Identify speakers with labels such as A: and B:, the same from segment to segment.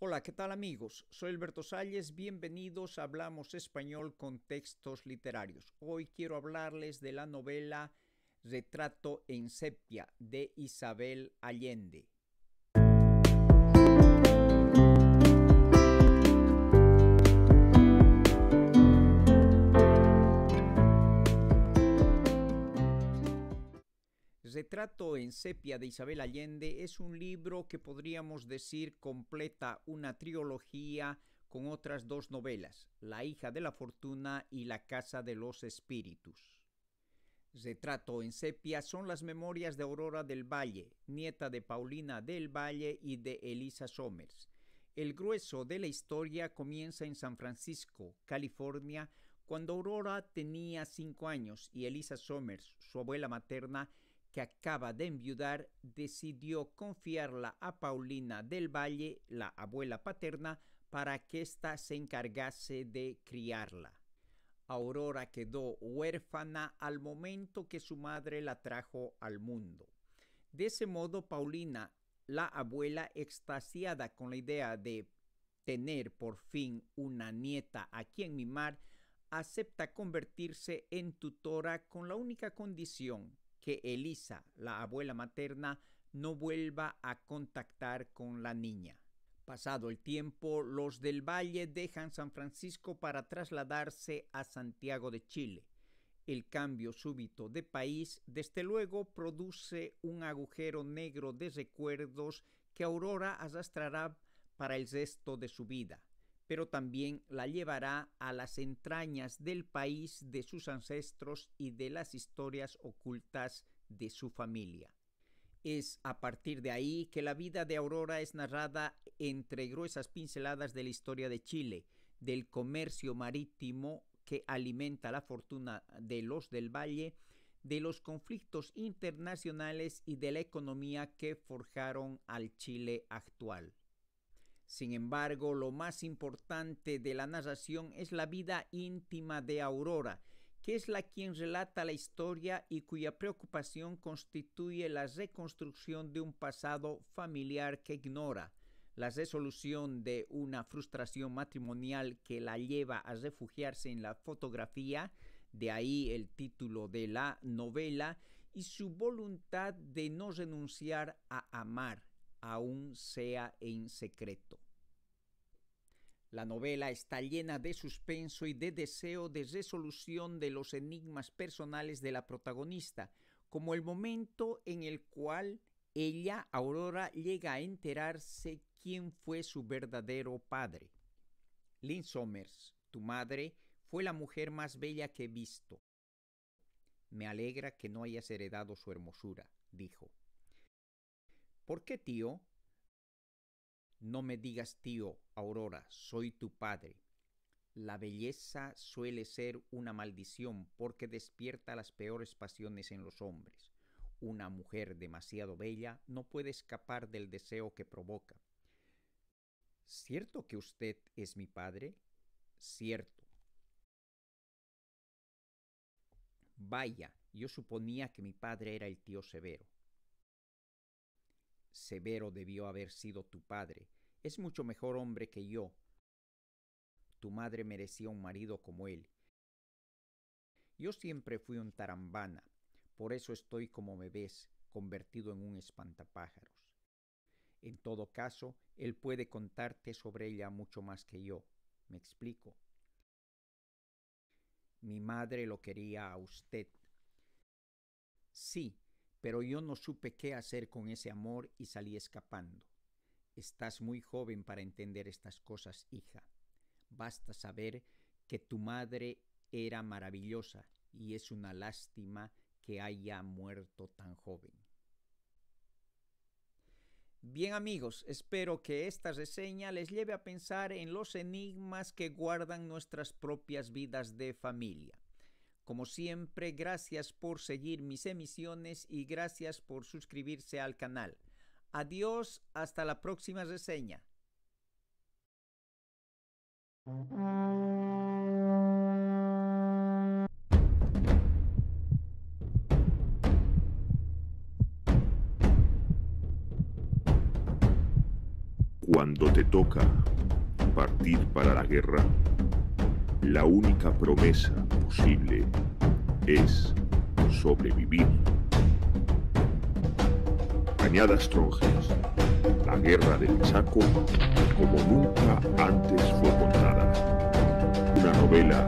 A: Hola, ¿qué tal amigos? Soy Alberto Salles, bienvenidos a Hablamos Español con Textos Literarios. Hoy quiero hablarles de la novela Retrato en Sepia de Isabel Allende. retrato en sepia de Isabel Allende es un libro que podríamos decir completa una trilogía con otras dos novelas, La hija de la fortuna y La casa de los espíritus. Retrato en sepia son las memorias de Aurora del Valle, nieta de Paulina del Valle y de Elisa Somers. El grueso de la historia comienza en San Francisco, California, cuando Aurora tenía cinco años y Elisa Somers, su abuela materna, que acaba de enviudar, decidió confiarla a Paulina del Valle, la abuela paterna, para que ésta se encargase de criarla. Aurora quedó huérfana al momento que su madre la trajo al mundo. De ese modo, Paulina, la abuela, extasiada con la idea de tener por fin una nieta en mi mar, acepta convertirse en tutora con la única condición que Elisa, la abuela materna, no vuelva a contactar con la niña. Pasado el tiempo, los del Valle dejan San Francisco para trasladarse a Santiago de Chile. El cambio súbito de país, desde luego, produce un agujero negro de recuerdos que Aurora arrastrará para el resto de su vida pero también la llevará a las entrañas del país de sus ancestros y de las historias ocultas de su familia. Es a partir de ahí que la vida de Aurora es narrada entre gruesas pinceladas de la historia de Chile, del comercio marítimo que alimenta la fortuna de los del valle, de los conflictos internacionales y de la economía que forjaron al Chile actual. Sin embargo, lo más importante de la narración es la vida íntima de Aurora, que es la quien relata la historia y cuya preocupación constituye la reconstrucción de un pasado familiar que ignora, la resolución de una frustración matrimonial que la lleva a refugiarse en la fotografía, de ahí el título de la novela, y su voluntad de no renunciar a amar aún sea en secreto. La novela está llena de suspenso y de deseo de resolución de los enigmas personales de la protagonista, como el momento en el cual ella, Aurora, llega a enterarse quién fue su verdadero padre. Lynn Somers, tu madre, fue la mujer más bella que he visto. Me alegra que no hayas heredado su hermosura, dijo. ¿Por qué, tío? No me digas tío, Aurora, soy tu padre. La belleza suele ser una maldición porque despierta las peores pasiones en los hombres. Una mujer demasiado bella no puede escapar del deseo que provoca. ¿Cierto que usted es mi padre? Cierto. Vaya, yo suponía que mi padre era el tío severo severo debió haber sido tu padre. Es mucho mejor hombre que yo. Tu madre merecía un marido como él. Yo siempre fui un tarambana, por eso estoy como me ves, convertido en un espantapájaros. En todo caso, él puede contarte sobre ella mucho más que yo. Me explico. Mi madre lo quería a usted. Sí, pero yo no supe qué hacer con ese amor y salí escapando. Estás muy joven para entender estas cosas, hija. Basta saber que tu madre era maravillosa y es una lástima que haya muerto tan joven. Bien amigos, espero que esta reseña les lleve a pensar en los enigmas que guardan nuestras propias vidas de familia. Como siempre, gracias por seguir mis emisiones y gracias por suscribirse al canal. Adiós, hasta la próxima reseña. Cuando te toca partir para la guerra, la única promesa posible, es sobrevivir. Cañadas Tronjes, la guerra del Chaco como nunca antes fue contada. Una novela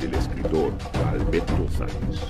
A: del escritor Alberto Sáenz.